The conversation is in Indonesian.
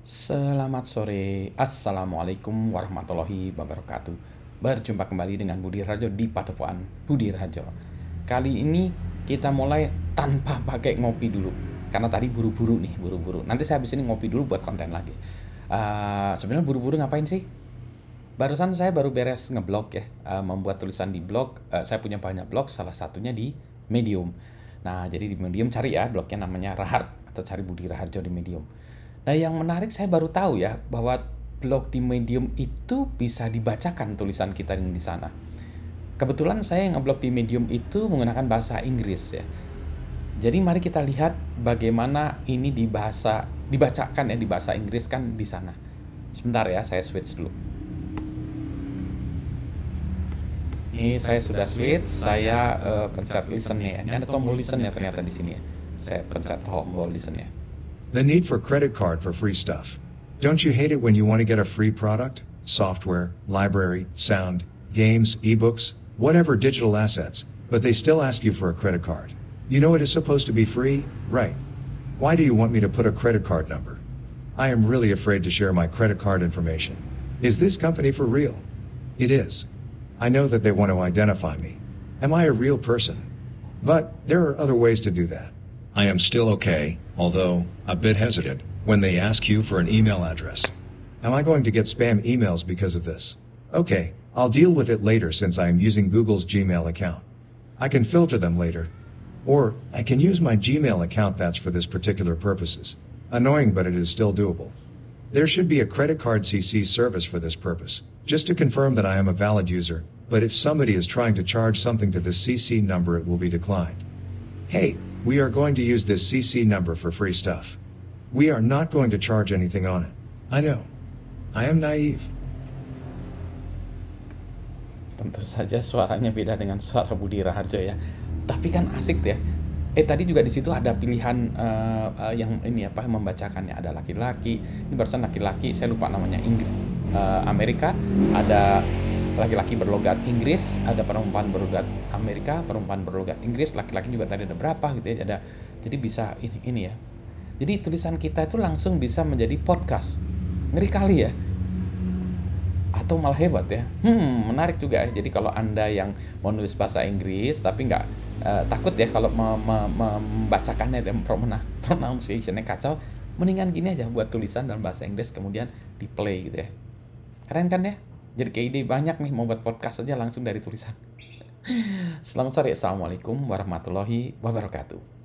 Selamat sore, Assalamualaikum warahmatullahi wabarakatuh Berjumpa kembali dengan Budi Rajo di Padepokan Budi Rajo Kali ini kita mulai tanpa pakai ngopi dulu Karena tadi buru-buru nih, buru-buru Nanti saya habis ini ngopi dulu buat konten lagi uh, Sebenarnya buru-buru ngapain sih? Barusan saya baru beres ngeblog ya uh, Membuat tulisan di blog, uh, saya punya banyak blog Salah satunya di Medium Nah jadi di Medium cari ya blognya namanya Rahard Atau cari Budi Raharjo di Medium Nah, yang menarik saya baru tahu ya bahwa blog di Medium itu bisa dibacakan tulisan kita yang di sana. Kebetulan saya yang ngeblog di Medium itu menggunakan bahasa Inggris ya. Jadi mari kita lihat bagaimana ini di bahasa dibacakan ya di bahasa Inggris kan di sana. Sebentar ya, saya switch dulu. Ini saya, saya sudah switch, saya uh, pencet listen ya. Ini ya. ada ya tombol listen ya ternyata di sini ya. Saya pencet tombol listen ya. The need for credit card for free stuff. Don't you hate it when you want to get a free product, software, library, sound, games, ebooks, whatever digital assets, but they still ask you for a credit card? You know it is supposed to be free, right? Why do you want me to put a credit card number? I am really afraid to share my credit card information. Is this company for real? It is. I know that they want to identify me. Am I a real person? But, there are other ways to do that. I am still okay, although a bit hesitant, when they ask you for an email address. Am I going to get spam emails because of this? Okay, I'll deal with it later since I am using Google's Gmail account. I can filter them later. Or, I can use my Gmail account that's for this particular purposes. Annoying but it is still doable. There should be a credit card CC service for this purpose, just to confirm that I am a valid user, but if somebody is trying to charge something to this CC number it will be declined. Hey, We are going to use this CC number for free stuff. We are not going to charge anything on it. I know. I am naive. Tentu saja suaranya beda dengan suara Budi Raharjo ya. Tapi kan asik ya. Eh tadi juga di situ ada pilihan uh, uh, yang ini apa membacakannya ada laki-laki. Ini barusan laki-laki, saya lupa namanya Inggris, uh, eh, Amerika, ada laki-laki berlogat Inggris, ada perempuan berlogat Amerika, perempuan berlogat Inggris, laki-laki juga tadi ada berapa gitu ya, ada jadi bisa ini ini ya. Jadi tulisan kita itu langsung bisa menjadi podcast. Ngeri kali ya. Atau malah hebat ya. Hmm, menarik juga ya. Jadi kalau Anda yang mau nulis bahasa Inggris tapi nggak uh, takut ya kalau me me membacakannya dan pronunciation-nya kacau, mendingan gini aja buat tulisan dalam bahasa Inggris kemudian di play gitu ya. Keren kan ya? Jadi kayak ide banyak nih mau buat podcast aja langsung dari tulisan. Selamat sore, Assalamualaikum warahmatullahi wabarakatuh.